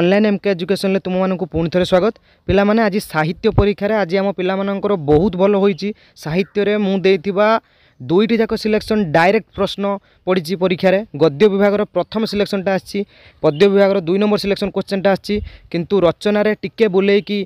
online M K ଏଜୁକେସନ୍ରେ ତୁମମାନଙ୍କୁ ପୁଣି ଥରେ ସ୍ୱାଗତ ପିଲାମାନେ ଆଜି ସାହିତ୍ୟ ପରୀକ୍ଷାରେ ଆଜି ଆମ ପିଲାମାନଙ୍କର ବହୁତ ଭଲ ହୋଇଛି ସାହିତ୍ୟରେ ମୁଁ ଦେଇଥିବା দুইটি যাক সিলেকশন ডাইরেক্ট প্রশ্ন পড়িছি পরীক্ষায় গদ্য বিভাগের প্রথম সিলেকশনটা আসছি পদ্য বিভাগের দুই নম্বর সিলেকশন কোশ্চেনটা আসছি কিন্তু রচনার টিকে বুলেইকি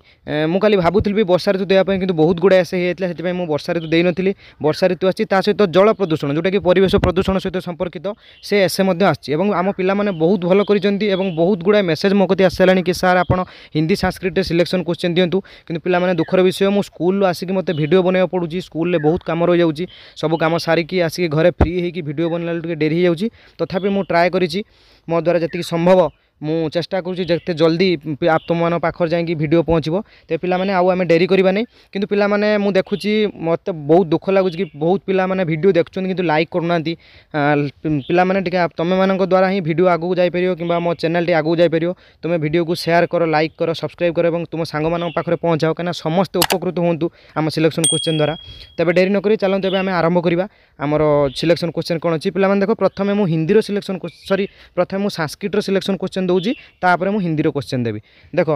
মু কালি ভাবুলি বি বর্ষা ঋতু দেওয়া কিন্তু বহুত গুড়ায়ে সে হয়েছিল সেই মু বর্ষা ঋতু দেই নি বর্ষা ঋতু আসছি তা সহ জল প্রদূষণ যেটা কি পরিবেশ প্রদূষণ সহ সম্পর্কিত সে এসে আসছে এবং আম পিলামানে বহুত ভাল করেছেন এবং বহুত গুড়ায়ে মেসেজ মো কতি আসসারা কি সার আপনার হিন্দি সংস্কৃতরে সিলেকশন কোশ্চেন দিও কিন্তু পিলামানে দুঃখর বিষয় মু স্কুল আসিকি মতো ভিডিও বনাইব পড়ুছি স্কুলে বহুত কাম রয়ে যাচ্ছি সব কাম সারিকি আসিকি ঘরে ফ্রি হয়েকি ভিডিও বনাইলা টিকিয়ে ডেরি হয়ে যাচ্ছি তথাপি মু ট্রাଏ କରିছি ମୋ ଦ୍ୱାରା ଯେତିକି ସମ୍ଭବ ମୁଁ ଚେଷ୍ଟା କରୁଛି ଯେତେ ଜଲ୍ଦି ତୁମମାନଙ୍କ ପାଖରେ ଯାଇକି ଭିଡ଼ିଓ ପହଞ୍ଚିବ ତ ପିଲାମାନେ ଆଉ ଆମେ ଡେରି କରିବାନି କିନ୍ତୁ ପିଲାମାନେ ମୁଁ ଦେଖୁଛି ମୋତେ ବହୁତ ଦୁଃଖ ଲାଗୁଛି କି ବହୁତ ପିଲାମାନେ ଭିଡ଼ିଓ ଦେଖୁଛନ୍ତି କିନ୍ତୁ ଲାଇକ୍ କରୁନାହାନ୍ତି ପିଲାମାନେ ଟିକେ ତୁମେମାନଙ୍କ ଦ୍ୱାରା ହିଁ ଭିଡ଼ିଓ ଆଗକୁ ଯାଇପାରିବ କିମ୍ବା ମୋ ଚ୍ୟାନେଲ୍ଟି ଆଗକୁ ଯାଇପାରିବ ତୁମେ ଭିଡ଼ିଓକୁ ସେୟାର କର ଲାଇକ୍ କର ସବସ୍କ୍ରାଇବ୍ କର ଏବଂ ତୁମ ସାଙ୍ଗମାନଙ୍କ ପାଖରେ ପହଞ୍ଚାଅ କାହିଁକିନା ସମସ୍ତେ ଉପକୃତ ହୁଅନ୍ତୁ ଆମ ସିଲେକ୍ସନ୍ କୋଶ୍ଚେନ୍ ଦ୍ୱାରା ତେବେ ଡେରି ନକରି ଚାଲନ୍ତୁ ଏବେ ଆମେ ଆରମ୍ଭ କରିବା ଆମର ସିଲେକ୍ସନ୍ କୋଶ୍ଚେନ୍ କ'ଣ ଅଛି ପିଲାମାନେ ଦେଖ ପ୍ରଥମେ ମୁଁ ହିନ୍ଦୀର ସିଲେକ୍ସନ୍ ସରି ପ୍ରଥମେ ମୁଁ ସାଂସ୍କ୍ରିଟ୍ର ସିଲେକ୍ସନ୍ କୋଶ୍ଚେନ୍ দেছি তাপরে মু হিন্দির কোশ্চেন দেবি দেখ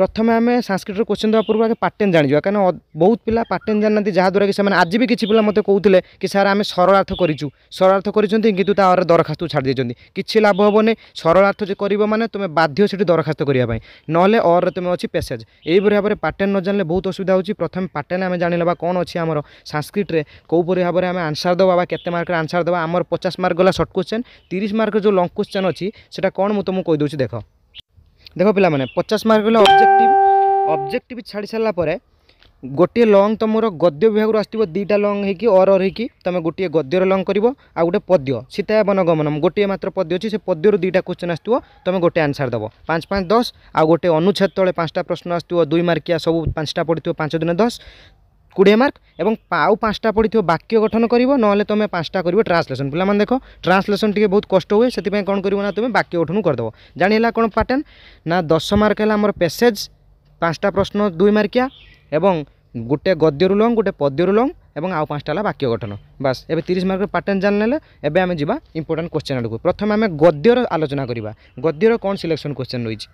ପ୍ରଥମେ ଆମେ ସାଂସ୍କ୍ରିଟ୍ର କୋଶ୍ଚିନ୍ ଦେବା ପୂର୍ବରୁ ଆଗେ ପାଟେନ୍ ଜାଣିଯିବା କାରଣ ବହୁତ ପିଲା ପାଟେନ୍ ଜାଣିନାହାନ୍ତି ଯାହାଦ୍ୱାରା କି ସେମାନେ ଆଜି ବି କିଛି ପିଲା ମୋତେ କହୁଥିଲେ କି ସାର୍ ଆମେ ସରଳାର୍ଥ କରିଛୁ ସରଳାର୍ଥ କରିଛନ୍ତି କିନ୍ତୁ ତା'ର ଦରଖାସ୍ତ ଛାଡ଼ି ଦେଇଛନ୍ତି କିଛି ଲାଭ ହେବନି ସରଳାର୍ଥ ଯେ କରିବ ମାନେ ତୁମେ ବାଧ୍ୟ ସେଠି ଦରଖାସ୍ତ କରିବା ପାଇଁ ନହେଲେ ଅର୍ରେ ତୁମେ ଅଛି ପେସେଜ୍ ଏହିପରି ଭାବରେ ପାଟେନ୍ ନ ଜାଣିଲେ ବହୁତ ଅସୁବିଧା ହେଉଛି ପ୍ରଥମେ ପାଟେନ୍ ଆମେ ଜାଣିନେବା କ'ଣ ଅଛି ଆମର ସାଂସ୍କ୍ରିଟ୍ରେ କେଉଁପରି ଭାବରେ ଆମେ ଆନ୍ସର୍ ଦେବା ବା କେତେ ମାର୍କରେ ଆନ୍ସର୍ ଦେବା ଆମର ପଚାଶ ମାର୍କ ଗଲା ସର୍ଟ କୋଶ୍ଚେନ୍ ତିରିଶ ମାର୍କର ଯେଉଁ ଲଙ୍ଗ କୋଶ୍ଚେନ୍ ଅଛି ସେଟା କ'ଣ ମୁଁ ତୁମକୁ କହିଦେଉଛି ଦେଖ দেখ ପିଲାମାନେ ପଚାଶ ମାର୍କ ହେଲା ଅବଜେକ୍ଟିଭ୍ ଅବଜେକ୍ଟିଭ୍ ଛାଡ଼ି ସାରିଲା ପରେ ଗୋଟିଏ ଲଙ୍ଗ୍ ତୁମର ଗଦ୍ୟ ବିଭାଗରୁ ଆସିଥିବ ଦୁଇଟା ଲଙ୍ଗ୍ ହେଇକି ଅର୍ ଅର୍ ହେଇକି ତୁମେ ଗୋଟିଏ ଗଦ୍ୟର ଲଙ୍ଗ୍ କରିବ ଆଉ ଗୋଟେ ପଦ୍ୟ ସୀତାୟ ବନଗମନମ୍ ଗୋଟିଏ ମାତ୍ର ପଦ୍ୟ ଅଛି ସେ ପଦ୍ୟରୁ ଦୁଇଟା କ୍ୱେଶ୍ଚନ୍ ଆସିଥିବ ତୁମେ ଗୋଟେ ଆନ୍ସର୍ ଦେବ ପାଞ୍ଚ ପାଞ୍ଚ ଦଶ ଆଉ ଗୋଟେ ଅନୁଚ୍ଛେଦ ତଳେ ପାଞ୍ଚଟା ପ୍ରଶ୍ନ ଆସିଥିବ ଦୁଇ ମାର୍କିଆ ସବୁ ପାଞ୍ଚଟା ପଡ଼ିଥିବ ପାଞ୍ଚ ଦିନ ଦଶ কুড়ি মার্ক এবং আউ পাঁচটা পড়িথিব বাক্য গঠন করব নহলে তুমি পাঁচটা করব ট্রান্সলেসন পিলামানে দেখ ট্রান্সলেসন টিকি বহু কষ্ট হুয়ে সেই কম করব না তুমি বাক্য গঠন করেদেব জাঁলা কোণ প্যাটর্ন না দশ মার্ক হল আমার পেসেজ পাঁচটা প্রশ্ন দুই মার্কিয়া এবং গোটে গদ্যরু লং গোটে পদ্যরু লং এবং আউ পাঁচটা হল বাক্য গঠন বাস এবার তিরিশ মার্কের প্যাটর্ন জানিলে এবার আমি যা ইম্পর্টাট কোশ্চেন আড়ক প্রথমে আমি গদ্যর আলোচনা করা গদ্যর কোণ সিলেকশন কোশ্চেন রয়েছে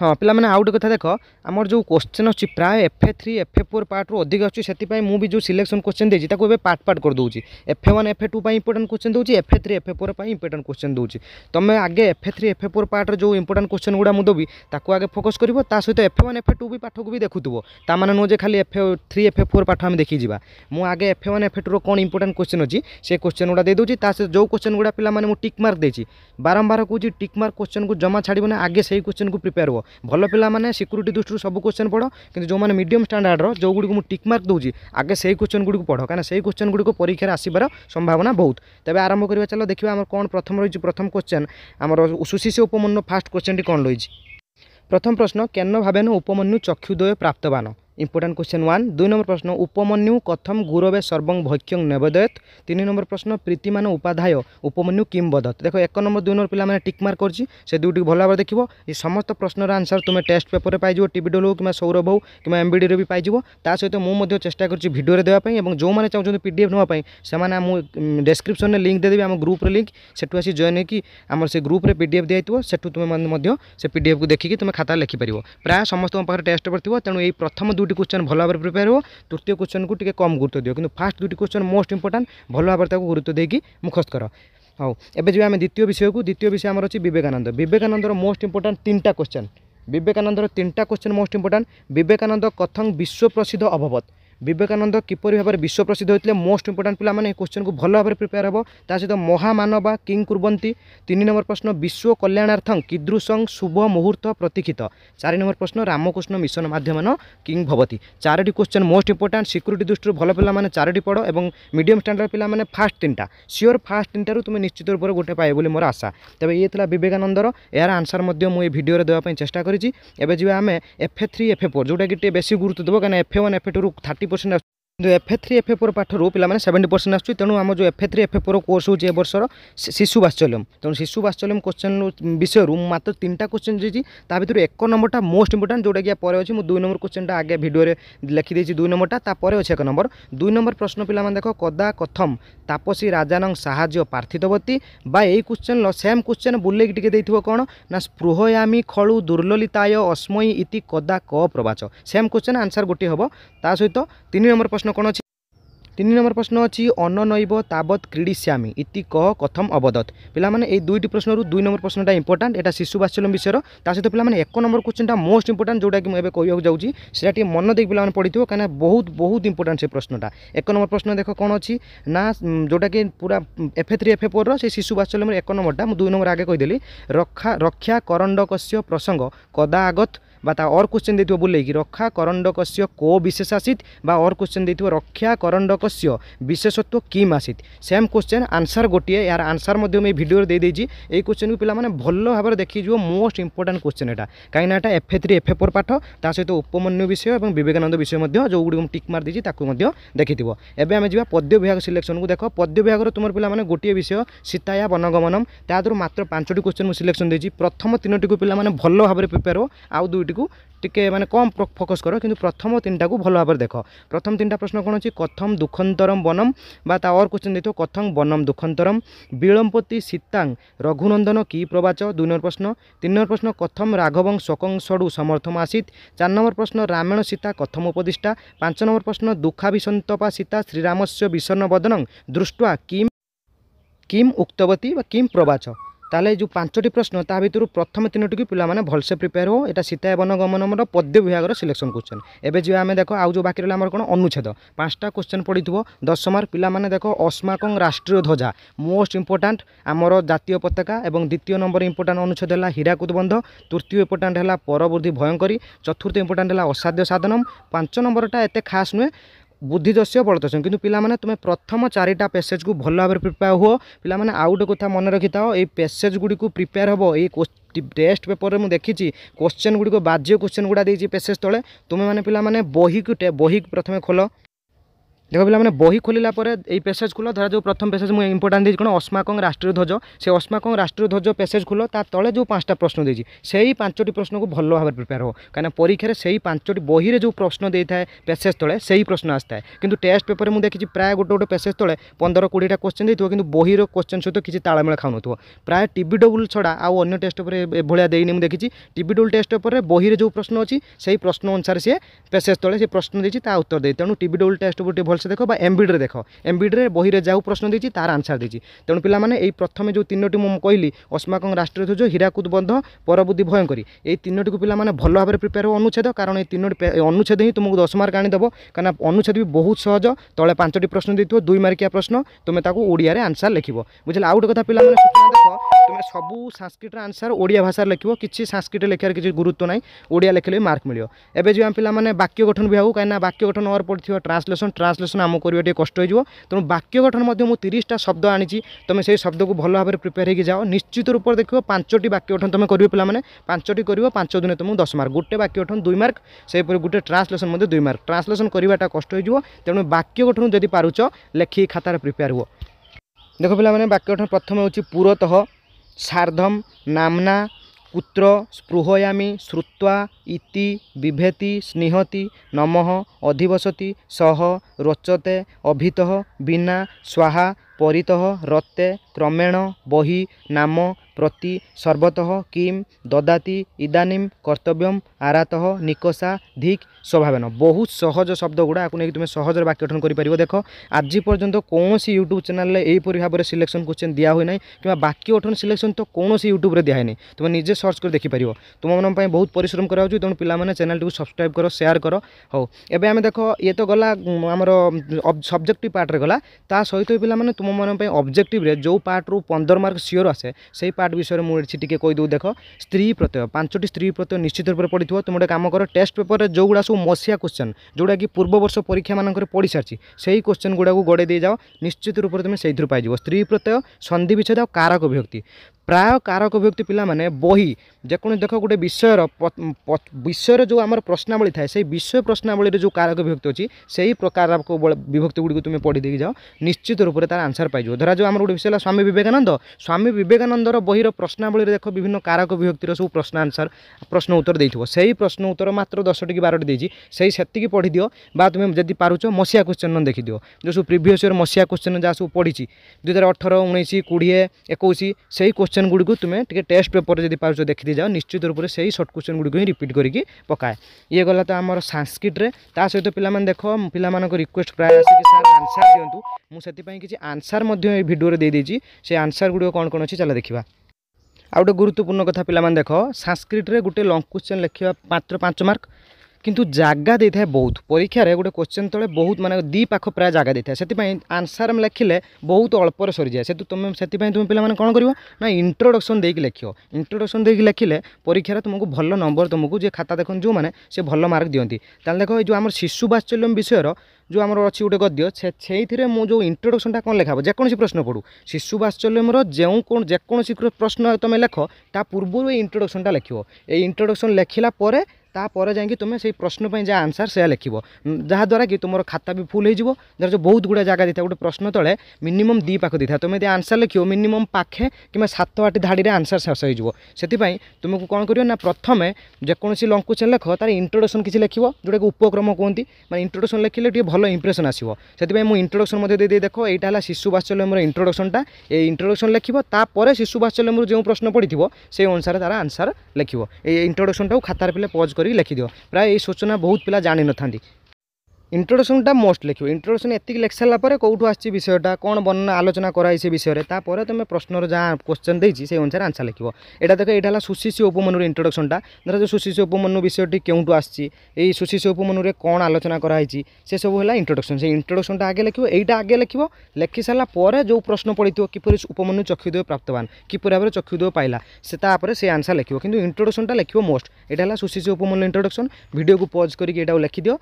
ହଁ ପିଲାମାନେ ଆଉ ଗୋଟେ କଥା ଦେଖ ଆମର ଯେଉଁ କୋଶ୍ଚିନ୍ ଅଛି ପ୍ରାୟ F A three F A four ପାର୍ଟରୁ ଅଧିକ ଅଛି ସେଥିପାଇଁ ମୁଁ ବି ଯେଉଁ ସିଲେକ୍ସନ୍ କୋଶ୍ଚିନ୍ ଦେଇଛି ତାକୁ ଏବେ ପାର୍ଟ ପାର୍ଟ କରିଦେଉଛି F A one F A two ପାଇଁ ଇମ୍ପୋର୍ଟାଣ୍ଟ କୋଶ୍ଚିନ୍ ଦେଉଛି F A three F A four ପାଇଁ ଇମ୍ପୋର୍ଟାଣ୍ଟ କୋଶ୍ଚିନ୍ ଦେଉଛି ତୁମେ ଆଗେ F A three F A four ପାର୍ଟରେ ଯେଉଁ ଇମ୍ପୋର୍ଟାଣ୍ଟ କୋଶ୍ଚିନ୍ ଗୁଡ଼ା ମୁଁ ଦେବି ତାକୁ ଆଗେ ଫୋକସ୍ କରିବ ତା ସହିତ F one F A two ବି ପାଠକୁ ବି ଦେଖୁଥିବ ତା ମାନେ ନୁହଁ ଯେ ଖାଲି F three F A four ପାଠ ଆମେ ଦେଖିଯିବା ମୁଁ ଆଗେ F A one F A ଟୁର କ'ଣ ଇମ୍ପୋର୍ଟାଣ୍ଟ କୋଶ୍ଚିନ୍ ଅଛି ସେ କୋଶ୍ଚିନ୍ ଗୁଡ଼ା ଦେଇଦେଉଛି ତା ସହିତ ଯେଉଁ କୋଶ୍ଚିନ୍ ଗୁଡ଼ା ପିଲାମାନେ ମୁଁ ଟିକ୍ ମାର୍କ ଦେଇଛି ବାରମ୍ବାର କହୁଛି ଟିକ୍ ମାର୍କ କୋଶ୍ଚିନ୍କୁ ଜମା ଛାଡ଼ିବ ନା ଆଗେ ସେଇ କୋଶ୍ଚିନ୍କୁ ପ୍ରିପେୟାର ହୁଅ ଭଲ ପିଲାମାନେ ସିକ୍ୟୁରିଟି ଦୃଷ୍ଟିରୁ ସବୁ କୋଶ୍ଚେନ୍ ପଢ଼ କିନ୍ତୁ ଯେଉଁମାନେ ମିଡ଼ିୟମ୍ ଷ୍ଟାଣ୍ଡାର୍ଡ଼ର ଯେଉଁଗୁଡ଼ିକୁ ମୁଁ ଟିକ୍ ମାର୍କ ଦେଉଛି ଆଗେ ସେଇ କୋଶ୍ଚେନ୍ ଗୁଡ଼ିକୁ ପଢ଼ କାରଣ ସେଇ କୋଶ୍ଚେନ୍ ଗୁଡ଼ିକ ପରୀକ୍ଷାରେ ଆସିବାର ସମ୍ଭାବନା ବହୁତ ତେବେ ଆରମ୍ଭ କରିବା ଚାଲ ଦେଖିବା ଆମର କ'ଣ ପ୍ରଥମ ରହିଛି ପ୍ରଥମ କୋଶ୍ଚେନ୍ ଆମର ସୁଶିଷ ଉପମନ୍ୟୁ ଫାର୍ଷ୍ଟ କୋଶ୍ଚେନ୍ଟି କ'ଣ ରହିଛି ପ୍ରଥମ ପ୍ରଶ୍ନ କେନ ଭାବେନ ଉପମନ୍ୟୁ ଚକ୍ଷୁଦ୍ୱୟ ପ୍ରାପ୍ତବାନ ইম্পর্টাট কোশ্চেন ওয়ান দুই নম্বর প্রশ্ন উপমন্যু কথম গুরবে সর্বং ভৈক্যং নেবদয়ত তিন নম্বর প্রশ্ন প্রীতিমান উপাধায় উপমন্যু কিম বদত দেখো এক নম্বর দুই নম্বর পিলা মানে টিকমার্ক করছি সে দুইটি ভাল ভাবে দেখিব এই সমস্ত প্রশ্নর আনসার তুমি টেস্ট পেপরে পাইব টিভিডোল হোক কিংবা সৌরভ হোক কিংবা এমবিডিরে বি পাইব তা সহ মু চেষ্টা করছি ভিডিওরে দেওয়া এবং যে চাহুন পিডিএফ নেওয়া সে ডেসক্রিপশনে লিঙ্ক দেদেবি আমার গ্রুপরে লিঙ্ক সেটু আসি জয়েন হয়ে আমার সে গ্রুপরে পিডিএফ দিয়েথিব সেটু তুমি সে পিডিএফ কু দেখি তুমি খাতা লেখিপার প্রায় সমস্ত পাখে টেস্ট পেপর থাকবে তেমন এই প্রথম দুই দুটি কোশ্চেন ଭଲ ଭାବରେ ପ୍ରିପେୟାର ହୁଅ ତୃତୀୟ କୋଶ୍ଚେନ୍କୁ ଟିକେ କମ୍ ଗୁରୁତ୍ୱ ଦିଅ କିନ୍ତୁ ଫାର୍ଷ୍ଟ ଦୁଇଟି କୋଶ୍ଚେନ୍ ମୋଷ୍ଟ ଇମ୍ପୋର୍ଟାଣ୍ଟ ଭଲ ଭାବରେ ତାକୁ ଗୁରୁତ୍ୱ ଦେଇକି ମୁଖସ୍ଥ କର ହଉ ଏବେ ଯିବା ଆମେ ଦ୍ୱିତୀୟ ବିଷୟକୁ ଦ୍ୱିତୀୟ ବିଷୟ ଆମର ଅଛି ବିବେକାନନ୍ଦ ବିବେକାନନ୍ଦର ମୋଷ୍ଟ ଇମ୍ପୋର୍ଟାଣ୍ଟ ତିନିଟା କୋଶ୍ଚେନ୍ ବିବେକାନନ୍ଦର ତିନିଟା କୋଶ୍ଚେନ୍ ମୋଷ୍ଟ ଇମ୍ପୋର୍ଟାଣ୍ଟ ବିବେକାନନ୍ଦ କଥଂ ବିଶ୍ୱ ପ୍ରସିଦ୍ଧ ଅଭବତ ବିବେକାନନ୍ଦ କିପରି ଭାବରେ ବିଶ୍ୱ ପ୍ରସିଦ୍ଧ ହୋଇଥିଲେ ମୋଷ୍ଟ ଇମ୍ପୋର୍ଟାଣ୍ଟ ପିଲାମାନେ ଏହି କୋଶ୍ଚିନ୍କୁ ଭଲ ଭାବରେ ପ୍ରିପେୟାର ହେବ ତା ସହିତ ମହାମାନବା କିଂ କୁର୍ବନ୍ତି ତିନି ନମ୍ବର ପ୍ରଶ୍ନ ବିଶ୍ୱ କଲ୍ୟାଣାର୍ଥଂ କିଦୃଶଂ ଶୁଭ ମୁହୂର୍ତ୍ତ ପ୍ରତୀକ୍ଷିତ ଚାରି ନମ୍ବର ପ୍ରଶ୍ନ ରାମକୃଷ୍ଣ ମିଶନ ମାଧ୍ୟମନ କିଂ ଭବତି ଚାରୋଟି କୋଶ୍ଚିନ୍ ମୋଷ୍ଟ ଇମ୍ପୋର୍ଟାଣ୍ଟ ସିକ୍ୟୁରିଟି ଦୃଷ୍ଟିରୁ ଭଲ ପିଲାମାନେ ଚାରୋଟି ପଡ଼ ଏବଂ ମିଡ଼ିୟମ୍ ଷ୍ଟାଣ୍ଡାର୍ଡ଼ ପିଲାମାନେ ଫାଷ୍ଟ ତିନିଟା ସିଓର ଫାଷ୍ଟ ତିନିଟାରୁ ତୁମେ ନିଶ୍ଚିତ ରୂପରେ ଗୋଟେ ପାଇବ ବୋଲି ମୋର ଆଶା ତେବେ ଇଏ ଥିଲା ବିବେକାନନ୍ଦର ଏହାର ଆନ୍ସର୍ ମଧ୍ୟ ମୁଁ ଏ ଭିଡ଼ିଓରେ ଦେବା ପାଇଁ ଚେଷ୍ଟା କରିଛି ଏବେ ଯିବା ଆମେ F A three F A four ଯେଉଁଟାକି ଟିକେ ବେଶୀ ଗୁରୁତ୍ୱ ଦେବ କାରଣ F A one F A two thirty tipos en କିନ୍ତୁ F A three F A four ପାଠରୁ ପିଲାମାନେ ସେଭେଣ୍ଟି ପରସେଣ୍ଟ ଆସୁଛି ତେଣୁ ଆମ ଯେଉଁ F A three F A four course ହେଉଛି ଏ ବର୍ଷର ଶିଶୁ ବାତ୍ସଲ୍ୟମ୍ ତେଣୁ ଶିଶୁ ବାତ୍ସଲ୍ୟମ୍ କୋଶ୍ଚେନ୍ ବିଷୟରୁ ମୁଁ ମାତ୍ର ତିନିଟା କୋଶ୍ଚେନ୍ ଦେଇଛି ତା ଭିତରୁ ଏକ ନମ୍ବରଟା ମୋଷ୍ଟ ଇମ୍ପୋର୍ଟାଣ୍ଟ ଯେଉଁଟାକି ପରେ ଅଛି ମୁଁ ଦୁଇ ନମ୍ବର କୋଶ୍ଚେନ୍ଟା ଆଗେ ଭିଡ଼ିଓରେ ଲେଖିଦେଇଛି ଦୁଇ ନମ୍ବରଟା ତାପରେ ଅଛି ଏକ ନମ୍ବର ଦୁଇ ନମ୍ବର ପ୍ରଶ୍ନ ପିଲାମାନେ ଦେଖ କଦା କଥମ ତାପସୀ ରାଜାନଂ ସାହାଯ୍ୟ ପ୍ରାର୍ଥିତବତୀ ବା ଏଇ କୋଶ୍ଚେନ୍ ସେମ୍ କୋଶ୍ଚେନ୍ ବୁଲେଇକି ଟିକେ ଦେଇଥିବ କ'ଣ ନା ସ୍ପୃହୟାମୀ ଖଳୁ ଦୁର୍ଲଲିତାୟ ଅସ୍ମୟୀ ଇତି କଦା କ ପ୍ରବାଚ ସେମ୍ କୋଶ୍ଚେନ୍ ଆନ୍ସର୍ ଗୋଟିଏ ହେବ ତା ସହିତ ତିନି ନମ୍ବର ପ୍ରଶ୍ନ প্রশ্ন কোণ ଅଛି ତିନି ନମ୍ବର ପ୍ରଶ୍ନ ଅଛି ଅନ୍ନ ନୈବ ତାବତ୍ କ୍ରୀଡ଼ିଶ୍ୟାମି ଇତି କହ କଥମ ଅବଦତ ପିଲାମାନେ ଏଇ ଦୁଇଟି ପ୍ରଶ୍ନରୁ ଦୁଇ ନମ୍ବର ପ୍ରଶ୍ନଟା ଇମ୍ପୋର୍ଟାଣ୍ଟ ଏଇଟା ଶିଶୁ ବାତ୍ସଲ୍ୟ ବିଷୟର ତା ସହିତ ପିଲାମାନେ ଏକ ନମ୍ବର କୋଶ୍ଚିନ୍ଟା ମୋଷ୍ଟ ଇମ୍ପୋର୍ଟାଣ୍ଟ ଯେଉଁଟାକି ମୁଁ ଏବେ କହିବାକୁ ଯାଉଛି ସେଇଟା ଟିକେ ମନ ଦେଇକି ପିଲାମାନେ ପଢ଼ିଥିବ କାହିଁକିନା ବହୁତ ବହୁତ ଇମ୍ପୋର୍ଟାଣ୍ଟ ସେ ପ୍ରଶ୍ନଟା ଏକ ନମ୍ବର ପ୍ରଶ୍ନ ଦେଖ କ'ଣ ଅଛି ନା ଯେଉଁଟାକି ପୁରା ଏଫେ ଥ୍ରୀ ଏଫେ ଫୋର୍ର ସେ ଶିଶୁ ବାତ୍ସଲ୍ୟମର ଏକ ନମ୍ବରଟା ମୁଁ ଦୁଇ ନମ୍ବର ଆଗେ କହିଦେଲି ରକ୍ଷା ରକ୍ଷା କରଣ୍ଡକସ୍ୟ ପ୍ରସଙ୍ଗ କଦାଗତ ता और क्वेश्चन देव बुले कि रक्षा करंडकस्य को विशेष आसित बा और क्वेश्चन देव रक्षा करंडकस्य विशेषत्व किम आसित सेम क्वेश्चन आंसर गोटे यार आंसर मुझे भिडियो दे এই কোশ্চেন কু পিলামানে ভাল ভাবে দেখিযোগ মোস্ট ইম্পর্টাট কোশ্চেন এটা কিনা এটা এফে থ্রি এফে ফোর পাঠ তা সহ উপমন্যু বিষয় এবং বিবেকানন্দ বিষয় যেগুড়ি টিক মারি দিয়েছি তাকে দেখিথিব এবে আমি যা পদ্য বিভাগ সিলেকশন কু দেখ পদ্য বিভাগের তোমার পিলামানে গোটিয়ে বিষয় সীতায়া বনগমনম তা মাত্র পাঁচটি কোশ্চেন মু সিলেকশন দিয়েছি প্রথম তিনোটি পিলামানে ভাল ভাবে প্রিপেয়ার হো আউ দুইটি ପେଜ୍କୁ ଟିକେ ମାନେ କମ୍ ଫୋକସ୍ କର କିନ୍ତୁ ପ୍ରଥମ ତିନିଟାକୁ ଭଲ ଭାବରେ ଦେଖ ପ୍ରଥମ ତିନିଟା ପ୍ରଶ୍ନ କ'ଣ ଅଛି କଥମ ଦୁଃଖନ୍ତରମ୍ ବନମ୍ ବା ତା ଅର୍ କ୍ୱେଶ୍ଚନ୍ ଦେଇଥିବ କଥମ ବନମ୍ ଦୁଃଖନ୍ତରମ୍ ବିଳମ୍ପତି ସୀତାଂ ରଘୁନନ୍ଦନ କି ପ୍ରବାଚ ଦୁଇ ନମ୍ବର ପ୍ରଶ୍ନ ତିନି ନମ୍ବର ପ୍ରଶ୍ନ କଥମ ରାଘବଂ ଶୋକଂ ଷଡ଼ୁ ସମର୍ଥମ ଆସିତ୍ ଚାରି ନମ୍ବର ପ୍ରଶ୍ନ ରାମାୟଣ ସୀତା କଥମ ଉପଦିଷ୍ଟା ପାଞ୍ଚ ନମ୍ବର ପ୍ରଶ୍ନ ଦୁଃଖାଭିସନ୍ତପା ସୀତା ଶ୍ରୀରାମସ୍ୟ ବିଷର୍ଣ୍ଣ ବଦନଂ ଦୃଷ୍ଟ୍ୱା କିମ୍ କିମ୍ ଉକ୍ତବତୀ ବା କିମ୍ ପ୍ରବାଚ ତାହେଲେ ଯେଉଁ ପାଞ୍ଚଟି ପ୍ରଶ୍ନ ତା ଭିତରୁ ପ୍ରଥମ ତିନୋଟିକୁ ପିଲାମାନେ ଭଲସେ ପ୍ରିପେୟାର ହଉ ଏଇଟା ସୀତା ଏବଂ ଗମନମର ପଦ୍ୟ ବିଭାଗର ସିଲେକ୍ସନ୍ କ୍ୱେଶ୍ଚନ୍ ଏବେ ଯିବା ଆମେ ଦେଖ ଆଉ ଯେଉଁ ବାକି ରହିଲା ଆମର କ'ଣ ଅନୁଚ୍ଛେଦ ପାଞ୍ଚଟା କ୍ୱେଶ୍ଚନ୍ ପଡ଼ିଥିବ ଦଶ ମାର୍କ ପିଲାମାନେ ଦେଖ ଅସ୍ମାକଂ ରାଷ୍ଟ୍ରୀୟ ଧ୍ୱଜା ମୋଷ୍ଟ ଇମ୍ପୋର୍ଟାଣ୍ଟ ଆମର ଜାତୀୟ ପତାକା ଏବଂ ଦ୍ୱିତୀୟ ନମ୍ବର ଇମ୍ପୋର୍ଟାଣ୍ଟ ଅନୁଚ୍ଛେଦ ହେଲା ହୀରାକୁଦ ବନ୍ଧ ତୃତୀୟ ଇମ୍ପୋର୍ଟାଣ୍ଟ ହେଲା ପରବୃଦ୍ଧି ଭୟଙ୍କରୀ ଚତୁର୍ଥ ଇମ୍ପୋର୍ଟାଣ୍ଟ ହେଲା ଅସାଧ୍ୟ ସାଧନମ୍ ପାଞ୍ଚ ନମ୍ବରଟା ଏତେ ଖାସ୍ ନୁହେଁ ବୁଦ୍ଧିଦୋଷ୍ୟ ବଳଦୋଷ୍ୟ କିନ୍ତୁ ପିଲାମାନେ ତୁମେ ପ୍ରଥମ ଚାରିଟା ପେସେଜ୍କୁ ଭଲ ଭାବରେ ପ୍ରିପେୟାର ହୁଅ ପିଲାମାନେ ଆଉ ଗୋଟେ କଥା ମନେ ରଖିଥାଅ ଏଇ ପେସେଜ୍ ଗୁଡ଼ିକୁ ପ୍ରିପେୟାର ହେବ ଏଇ ଟେଷ୍ଟ ପେପରରେ ମୁଁ ଦେଖିଛି କୋଶ୍ଚେନ୍ ଗୁଡ଼ିକ ବାଜ୍ୟ କୋଶ୍ଚେନ୍ ଗୁଡ଼ା ଦେଇଛି ପେସେଜ୍ ତଳେ ତୁମେମାନେ ପିଲାମାନେ ବହିକୁ ବହିକୁ ପ୍ରଥମେ ଖୋଲ ଦେଖ ପିଲାମାନେ ବହି ଖୋଲିଲା ପରେ ଏଇ ପେସେଜ୍ ଖୋଲ ଧରାଯାଉ ପ୍ରଥମ ପେସେଜ୍ ମୁଁ ଇମ୍ପୋର୍ଟାଣ୍ଟ ଦେଇଛି କ'ଣ ଅସ୍ମାକଂ ରାଷ୍ଟ୍ରୀୟ ଧ୍ୱଜ ସେ ଅସ୍ମାକଂ ରାଷ୍ଟ୍ରୀୟ ଧ୍ୱଜ ପେସେଜ୍ ଖୋଲ ତା ତଳେ ଯେଉଁ ପାଞ୍ଚଟା ପ୍ରଶ୍ନ ଦେଇଛି ସେଇ ପାଞ୍ଚଟି ପ୍ରଶ୍ନକୁ ଭଲ ଭାବରେ ପ୍ରିପେୟାର ହେବ କାହିଁକିନା ପରୀକ୍ଷାରେ ସେଇ ପାଞ୍ଚଟି ବହିରେ ଯେଉଁ ପ୍ରଶ୍ନ ଦେଇଥାଏ ପେସେଜ୍ ତଳେ ସେଇ ପ୍ରଶ୍ନ ଆସିଥାଏ କିନ୍ତୁ ଟେଷ୍ଟ ପେପରରେ ମୁଁ ଦେଖିଛି ପ୍ରାୟ ଗୋଟେ ଗୋଟେ ପେସେଜ୍ ତଳେ ପନ୍ଦର କୋଡ଼ିଏଟା କୋଶ୍ଚିନ୍ ଦେଇଥିବ କିନ୍ତୁ ବହିର କୋଶ୍ଚିନ୍ ସହିତ କିଛି ତାଳମେଳ ଖାଉନଥିବ ପ୍ରାୟ ଟିବି ଡବୁଲ୍ ଛଡ଼ା ଆଉ ଅନ୍ୟ ଟେଷ୍ଟ ଉପରେ ଏଭଳିଆ ଦେଇନି ମୁଁ ଦେଖିଛି ଟିବି ଡବୁଲ୍ ଟେଷ୍ଟ ପେପରରେ ବହିରେ ଯେଉଁ ପ୍ରଶ୍ନ ଅଛି ସେଇ ପ୍ରଶ୍ନ ଅନୁସାରେ ସିଏ ପେସେଜ୍ ତଳେ ସେ ପ୍ରଶ୍ନ ଦେଇଛି ତା ଉତ୍ତର ଦେଇ ତେଣୁ ଟିବି ଡବୁଲ୍ ଟେଷ୍ଟ ଉପରେ ଭଲସେ ଦେଖ ବା ଏମ୍ବିଡ଼ରେ ଦେଖ ଏମ୍ବିଡ଼ରେ ବହିରେ ଯେଉଁ ପ୍ରଶ୍ନ ଦେଇଛି ତାର ଆନ୍ସର୍ ଦେଇଛି ତେଣୁ ପିଲାମାନେ ଏଇ ପ୍ରଥମେ ଯେଉଁ ତିନୋଟି ମୁଁ କହିଲି ଅସ୍ମାକଂ ରାଷ୍ଟ୍ରୀୟ ଧ୍ୱଜ ହୀରାକୁଦ ବନ୍ଧ ପରବୁଦ୍ଧି ଭୟଙ୍କରୀ ଏଇ ତିନୋଟିକୁ ପିଲାମାନେ ଭଲ ଭାବରେ ପ୍ରିପେୟାର ହେବ ଅନୁଚ୍ଛେଦ କାରଣ ଏଇ ତିନୋଟି ଅନୁଚ୍ଛେଦ ହିଁ ତୁମକୁ ଦଶ ମାର୍କ ଆଣିଦେବ କାରଣ ଅନୁଚ୍ଛେଦ ବି ବହୁତ ସହଜ ତଳେ ପାଞ୍ଚଟି ପ୍ରଶ୍ନ ଦେଇଥିବ ଦୁଇ ମାର୍କିଆ ପ୍ରଶ୍ନ ତୁମେ ତାକୁ ଓଡ଼ିଆରେ ଆନ୍ସର୍ ଲେଖିବ ବୁଝିଲେ ଆଉ ଗୋଟେ କଥା ପିଲାମାନେ ସୂଚନା ଦେଖ ତୁମେ ସବୁ ସାଂସ୍କ୍ରିଟର ଆନ୍ସର୍ ଓଡ଼ିଆ ଭାଷାରେ ଲେଖିବ କିଛି ସାଂସ୍କ୍ରିଟ ଲେଖିବାର କିଛି ଗୁରୁତ୍ୱ ନାହିଁ ଓଡ଼ିଆ ଲେଖିଲେ ମାର୍କ ମିଳିବ ଏବେ ଯେଉଁ ଆମେ ପିଲାମାନେ ବାକ୍ୟ ଗଠନ ବି ହେଉ କାହିଁକିନା ବାକ୍ୟ ଗଠନ ହେବାର ପଡ଼ିଥିବ ଟ୍ରାନ୍ସଲେସନ୍ ଟ୍ରାନ୍ସଲେସନ୍ ପ୍ରିପାରେସନ୍ ଆମ କରିବା ଟିକେ କଷ୍ଟ ହୋଇଯିବ ତେଣୁ ବାକ୍ୟ ଗଠନ ମଧ୍ୟ ମୁଁ ତିରିଶଟା ଶବ୍ଦ ଆଣିଛି ତୁମେ ସେହି ଶବ୍ଦକୁ ଭଲ ଭାବରେ ପ୍ରିପେୟାର ହୋଇକି ଯାଅ ନିଶ୍ଚିତ ରୂପରେ ଦେଖିବ ପାଞ୍ଚଟି ବାକ୍ୟ ଗଠନ ତୁମେ କରିବ ପିଲାମାନେ ପାଞ୍ଚଟି କରିବ ପାଞ୍ଚ ଦିନେ ତୁମକୁ ଦଶ ମାର୍କ ଗୋଟେ ବାକ୍ୟ ଗଠନ ଦୁଇ ମାର୍କ ସେହିପରି ଗୋଟେ ଟ୍ରାନ୍ସଲେସନ୍ ମଧ୍ୟ ଦୁଇ ମାର୍କ ଟ୍ରାନ୍ସଲେସନ୍ କରିବାଟା କଷ୍ଟ ହୋଇଯିବ ତେଣୁ ବାକ୍ୟ ଗଠନ ଯଦି ପାରୁଛ ଲେଖି ଖାତାରେ ପ୍ରିପେୟାର ହୁଅ ଦେଖ ପିଲାମାନେ ବାକ୍ୟ ଗଠନ ପ୍ରଥମେ ହେଉଛି ପୁରତଃ ସାର୍ଧମ ନାମନା पुत्र स्पृहयामी श्रुत्वा इति बिभेति स्निहति नमः अधिवसति सह रोचते अभितः विना स्वाहा परितः रत्ते क्रमेण बही नाम প্রতি সর্বতঃ কিম দদাতি ইদানিম কর্তব্যম আরাতহ নিকষা ধিক স্বভাবেন বহু সহজ শব্দগুড়া নেই তুমি সহজরে বাক্য গঠন করে দেখ আজ পর্যন্ত কৌশি ইউট্যুব চ্যানেলে এইপরি ভাবে সিলেকশন কোশ্চেন দিয়া হয়ে না কিংবা বাক্য গঠন সিলেকশন তো কৌশি ইউট্যুবরে দিয়া হয়নি তুমি নিজে সর্চ করে দেখিপার তোমার বহুত পরিশ্রম করা হচ্ছে তেমন পিলামানে চ্যানেলটি সবসক্রাইব কর সেয়ার কর হো এবে আমি দেখ ইয়ে তো গলা আমার সবজেক্টিভ পার্টরে গলা তা সহিত পিলামানে তোমার অবজেক্টিভ্রে যে পার্টরু পনের মার্ক সিওর আসে সেই পার্ট ପାର୍ଟ ବିଷୟରେ ମୁଁ ଏଠି ଟିକେ କହିଦେଉ ଦେଖ ସ୍ତ୍ରୀ ପ୍ରତ୍ୟୟ ପାଞ୍ଚଟି ସ୍ତ୍ରୀ ପ୍ରତ୍ୟୟ ନିଶ୍ଚିତ ରୂପରେ ପଡ଼ିଥିବ ତୁମେ ଗୋଟେ କାମ କର ଟେଷ୍ଟ ପେପରରେ ଯେଉଁଗୁଡ଼ା ସବୁ ମସିହା କୋଶ୍ଚେନ୍ ଯେଉଁଟାକି ପୂର୍ବବର୍ଷ ପରୀକ୍ଷାମାନଙ୍କରେ ପଡ଼ିସାରିଛି ସେଇ କୋଶ୍ଚେନ୍ ଗୁଡ଼ାକୁ ଗଡ଼େଇ ଦେଇଯାଅ ନିଶ୍ଚିତ ରୂପରେ ତୁମେ ସେଇଥିରୁ ପାଇଯିବ ସ୍ତ୍ରୀ ପ୍ରତ୍ୟୟ ସନ୍ଧି ବିଚ୍ଛେଦ ଆଉ କାରକ ବିଭକ୍ତି प्राय कारक विभक्ति पिने बही जो देख गोटे विषय र विषय र जो आम प्रश्नावी थाए विषय प्रश्नवली र जो कारक विभक्ति अच्छु सही प्रकारक विभक्ति गुडिक तिह निश्चित रूपले तार आन्सर पाइयो धरा जो आमला स्वामी विवेकनन्दमी विवेकानन्दर बहिरो प्रश्नावीले देख विभिन्न कारक विभक्तिर सब प्रश्न आन्सर प्रश्न उत्तर दिइ प्रश्न उत्तर मात्र मत दसटिक बारटी सही पढ़ी पढिदियो बा तिमी पारु मसिया क्वेशन देखिदियोसँग प्रिभियस मसिया क्वेशन जहाँ सबै पढिन्छ दुई हजार अठर उन्नाइस किडे एकै सही क्वन क्वेश्चन गुड़ी तुम्हें टेस्ट पेपर जब पाच देखी जाओ निश्चित रूप से ही सर्ट क्वेश्चन गुड़ी ही रिपीट करके पकाए ये गला तो आम सांस्क्रिट्रे ता सहित पिला देख पाक रिक्वेस्ट प्राय आसिक सार आनसर दिंटू मुझे किसी आनसर भिडे दे देती से आनसर गुड़िक कौन कौन अच्छी चल देखा आ गए गुरुत्वपूर्ण कथ पे देख सांस्क्रिट्रे गोटे लंग क्वेश्चन लिखा मात्र पांच मार्क কিন্তু ଜାଗା ଦେଇଥାଏ ବହୁତ ପରୀକ୍ଷାରେ ଗୋଟେ କୋଶ୍ଚିନ୍ ତଳେ ବହୁତ ମାନେ ଦୁଇ ପାଖ ପ୍ରାୟ ଜାଗା ଦେଇଥାଏ ସେଥିପାଇଁ ଆନ୍ସର୍ ଆମେ ଲେଖିଲେ ବହୁତ ଅଳ୍ପରେ ସରିଯାଏ ସେତୁ ତୁମେ ସେଥିପାଇଁ ତୁମେ ପିଲାମାନେ କ'ଣ କରିବ ନା ଇଣ୍ଟ୍ରୋଡକ୍ସନ୍ ଦେଇକି ଲେଖିବ ଇଣ୍ଟ୍ରୋଡକ୍ସନ୍ ଦେଇକି ଲେଖିଲେ ପରୀକ୍ଷାରେ ତୁମକୁ ଭଲ ନମ୍ବର ତୁମକୁ ଯିଏ ଖାତା ଦେଖନ୍ତି ଯେଉଁମାନେ ସେ ଭଲ ମାର୍କ ଦିଅନ୍ତି ତାହେଲେ ଦେଖ ଏ ଯେଉଁ ଆମର ଶିଶୁ ବାତ୍ସଲ୍ୟମ ବିଷୟର ଯେଉଁ ଆମର ଅଛି ଗୋଟେ ଗଦ୍ୟ ସେଇଥିରେ ମୁଁ ଯେଉଁ ଇଣ୍ଟ୍ରୋଡକ୍ସନ୍ଟା କ'ଣ ଲେଖା ହେବ ଯେକୌଣସି ପ୍ରଶ୍ନ ପଡ଼ୁ ଶିଶୁ ବାତ୍ସଲ୍ୟମର ଯେଉଁ କ'ଣ ଯେକୌଣସି ପ୍ରଶ୍ନ ତୁମେ ଲେଖ ତା ପୂର୍ବରୁ ଏଇ ଇଣ୍ଟ୍ରୋଡକ୍ସନ୍ଟା ଲେଖିବ ଏଇ ଇଣ୍ଟ୍ରୋଡକ୍ସନ୍ ଲେଖିଲା ପରେ ତାପରେ ଯାଇକି ତୁମେ ସେଇ ପ୍ରଶ୍ନ ପାଇଁ ଯାହା ଆନ୍ସର୍ ସେୟା ଲେଖିବ ଯାହାଦ୍ୱାରା କି ତୁମର ଖାତା ବି ଫୁଲ୍ ହୋଇଯିବ ଯାହାର ଯେଉଁ ବହୁତ ଗୁଡ଼ା ଜାଗା ଦେଇଥାଏ ଗୋଟେ ପ୍ରଶ୍ନ ତଳେ ମିନିମମ୍ ଦୁଇ ପାଖ ଦେଇଥାଏ ତୁମେ ଯଦି ଆନ୍ସର୍ ଲେଖିବ ମିନିମମ୍ ପାଖେ କିମ୍ବା ସାତ ଆଠ ଧାଡ଼ିରେ ଆନ୍ସର୍ ଶେଷ ହୋଇଯିବ ସେଥିପାଇଁ ତୁମକୁ କ'ଣ କରିବ ନା ପ୍ରଥମେ ଯେକୌଣସି ଲଙ୍କୁଚେନ୍ ଲେଖ ତା'ର ଇଣ୍ଟ୍ରୋଡକ୍ସନ୍ କିଛି ଲେଖିବ ଯେଉଁଟାକି ଉପକ୍ରମ କୁହନ୍ତି ମାନେ ଇଣ୍ଟ୍ରୋଡକ୍ସନ୍ ଲେଖିଲେ ଟିକେ ଭଲ ଇମ୍ପ୍ରେସନ୍ ଆସିବ ସେଥିପାଇଁ ମୁଁ ଇଣ୍ଟ୍ରୋଡକ୍ସନ୍ ମଧ୍ୟ ଦେଇଦେଇ ଦେଖ ଏଇଟା ହେଲା ଶିଶୁ ବାତ୍ସଲ୍ୟମର ଇଣ୍ଟ୍ରୋଡକ୍ସନ୍ଟା ଏ ଇଣ୍ଟ୍ରୋଡକ୍ସନ୍ ଲେଖିବ ତାପରେ ଶିଶୁ ବାତ୍ସଲ୍ୟମରୁ ଯେଉଁ ପ୍ରଶ୍ନ ପଡ଼ିଥିବ ସେହି ଅନୁସାରେ ତା'ର ଆନ୍ସର୍ ଲେଖିବ ଏ ଇଣ୍ଟ୍ରୋଡକ୍ସନ୍ଟାକୁ ଖାତାରେ ପିଲେ ପଜ୍ କରି करी लिखिदेव प्राय सूचना बहुत पिला जाणी न था ইন্ট্রোডকশনটা মোস্ট লিখব ইন্ট্রোডকশন এতিকি লেখি সারা পরে কোটু আসছে বিষয়টা কোণ বর্ণনা আলোচনা করা হয় সে বিষয়ে তাপরে তুমি প্রশ্নর যা কোশ্চেন দিয়েছি সেই অনুসারে আনসার লিখব এটা দেখো এটা হল সুশিষ্য উপমনুর ইন্ট্রোডকশনটা ধর যে সুশিষ্য উপমনু বিষয়টি কেউটু আসছি এই সুশিষ্য উপমনুরে কোণ আলোচনা করা হয়েছি সেসব হল ইন্ট্রোডকশন সেই ইন্ট্রোডকশনটা আগে লিখব এইটা আগে লিখব লেখি সারা পরে যে প্রশ্ন পড়িথিব কিপরি উপমনু চক্ষুদ্বয় প্রাপ্তবান কিপরি ভাবে চক্ষুদ্বয় পাইলা সে তাপরে সে আনসার লিখব কিন্তু ইন্ট্রোডকশনটা লিখব মোস্ট এটা হল সুশিষ্য উপমনু ইন্ট্রোডকশন ভিডিওকে পজ করি এটাও লিখিদিও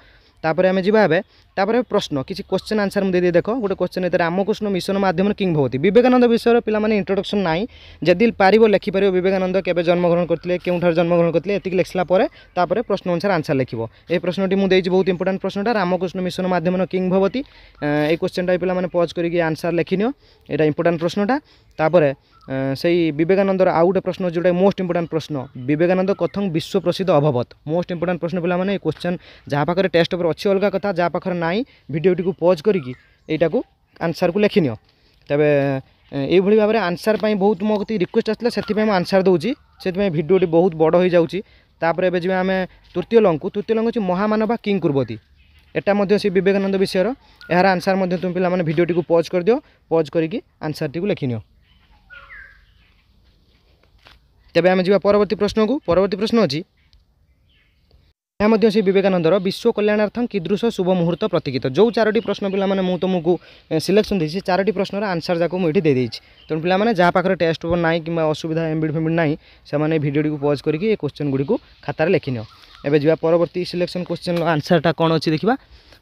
ତାପରେ ଆମେ ଯିବା ଏବେ ତାପରେ ପ୍ରଶ୍ନ କିଛି କ୍ୱେଶ୍ଚନ୍ ଆନ୍ସର୍ ମୁଁ ଦେଇଦେଇ ଦେଖ ଗୋଟେ କ୍ୱେଶ୍ଚନ୍ ଏଥିରେ ରାମକୃଷ୍ଣ ମିଶନ ମାଧ୍ୟମରେ କିଙ୍ଗ ଭବତି ବିବେକାନନ୍ଦ ବିଷୟରେ ପିଲାମାନେ ଇଣ୍ଟ୍ରୋଡକ୍ସନ୍ ନାହିଁ ଯଦି ପାରିବ ଲେଖିପାରିବ ବିବେକାନନ୍ଦ କେବେ ଜନ୍ମଗ୍ରହଣ କରିଥିଲେ କେଉଁଠାରେ ଜନ୍ମଗ୍ରହଣ କରିଥିଲେ ଏତିକି ଲେଖିଲା ପରେ ତାପରେ ପ୍ରଶ୍ନ ଅନୁସାରେ ଆନ୍ସର୍ ଲେଖିବ ଏ ପ୍ରଶ୍ନଟି ମୁଁ ଦେଇଛି ବହୁତ ଇମ୍ପୋର୍ଟାଣ୍ଟ ପ୍ରଶ୍ନଟା ରାମକୃଷ୍ଣ ମିଶନ ମାଧ୍ୟମରେ କିଙ୍ଗ ଭବତି ଏଇ କ୍ୱେଶ୍ଚନ୍ଟା ପିଲାମାନେ ପଜ୍ କରିକି ଆନ୍ସର୍ ଲେଖିନିଅ ଏଇଟା ଇମ୍ପୋର୍ଟାଣ୍ଟ ପ୍ରଶ୍ନଟା ତାପରେ ସେଇ ବିବେକାନନ୍ଦର ଆଉ ଗୋଟେ ପ୍ରଶ୍ନ ଯେଉଁଟା ମୋଷ୍ଟ ଇମ୍ପୋର୍ଟାଣ୍ଟ ପ୍ରଶ୍ନ ବିବେକାନନ୍ଦ କଥଂ ବିଶ୍ୱ ପ୍ରସିଦ୍ଧ ଅଭବତ ମୋଷ୍ଟ ଇମ୍ପୋର୍ଟାଣ୍ଟ ପ୍ରଶ୍ନ ପିଲାମାନେ ଏ କ୍ୱେଶ୍ଚନ୍ ଯାହା ପାଖରେ ଟେଷ୍ଟ ପେପର୍ ଅଛି ଅଲଗା କଥା ଯାହା ପାଖରେ ନାହିଁ ଭିଡ଼ିଓଟିକୁ ପଜ୍ କରିକି ଏଇଟାକୁ ଆନ୍ସର୍କୁ ଲେଖିନିଅ ତେବେ ଏଇଭଳି ଭାବରେ ଆନ୍ସର୍ ପାଇଁ ବହୁତ ମୋ କତିକି ରିକ୍ୱେଷ୍ଟ ଆସିଥିଲା ସେଥିପାଇଁ ମୁଁ ଆନ୍ସର୍ ଦେଉଛି ସେଥିପାଇଁ ଭିଡ଼ିଓଟି ବହୁତ ବଡ଼ ହୋଇଯାଉଛି ତାପରେ ଏବେ ଯିବା ଆମେ ତୃତୀୟ ଲଙ୍କୁ ତୃତୀୟ ଲଙ୍ଗ ହେଉଛି ମହାମାନବା କିଂ କୁର୍ବତୀ ଏଟା ମଧ୍ୟ ସେ ବିବେକାନନ୍ଦ ବିଷୟର ଏହାର ଆନ୍ସର୍ ମଧ୍ୟ ତୁମେ ପିଲାମାନେ ଭିଡ଼ିଓଟିକୁ ପଜ୍ କରିଦିଅ ପଜ୍ କରିକି ଆନ୍ସର୍ଟିକୁ ଲେଖିନିଅ ତେବେ ଆମେ ଯିବା ପରବର୍ତ୍ତୀ ପ୍ରଶ୍ନକୁ ପରବର୍ତ୍ତୀ ପ୍ରଶ୍ନ ଅଛି ଏହା ମଧ୍ୟ ସେ ବିବେକାନନ୍ଦର ବିଶ୍ୱ କଲ୍ୟାଣାର୍ଥଂ କିଦୃଶ ଶୁଭ ମୁହୂର୍ତ୍ତ ପ୍ରତୀକ୍ଷିତ ଯେଉଁ ଚାରୋଟି ପ୍ରଶ୍ନ ପିଲାମାନେ ମୁଁ ତୁମକୁ ସିଲେକ୍ସନ୍ ଦେଇଛି ସେ ଚାରୋଟି ପ୍ରଶ୍ନର ଆନ୍ସର୍ ଯାକ ମୁଁ ଏଠି ଦେଇଦେଇଛି ତେଣୁ ପିଲାମାନେ ଯାହା ପାଖରେ ଟେଷ୍ଟ ପେପର୍ ନାହିଁ କିମ୍ବା ଅସୁବିଧା ଏମ୍ବିଡ୍ ଫେମ୍ବିଡ୍ ନାହିଁ ସେମାନେ ଭିଡ଼ିଓଟିକୁ ପଜ୍ କରିକି ଏ କୋଶ୍ଚେନ୍ ଗୁଡ଼ିକୁ ଖାତାରେ ଲେଖିନିଅ ଏବେ ଯିବା ପରବର୍ତ୍ତୀ ସିଲେକ୍ସନ୍ କୋଶ୍ଚେନ୍ର ଆନ୍ସର୍ଟା କ'ଣ ଅଛି ଦେଖିବା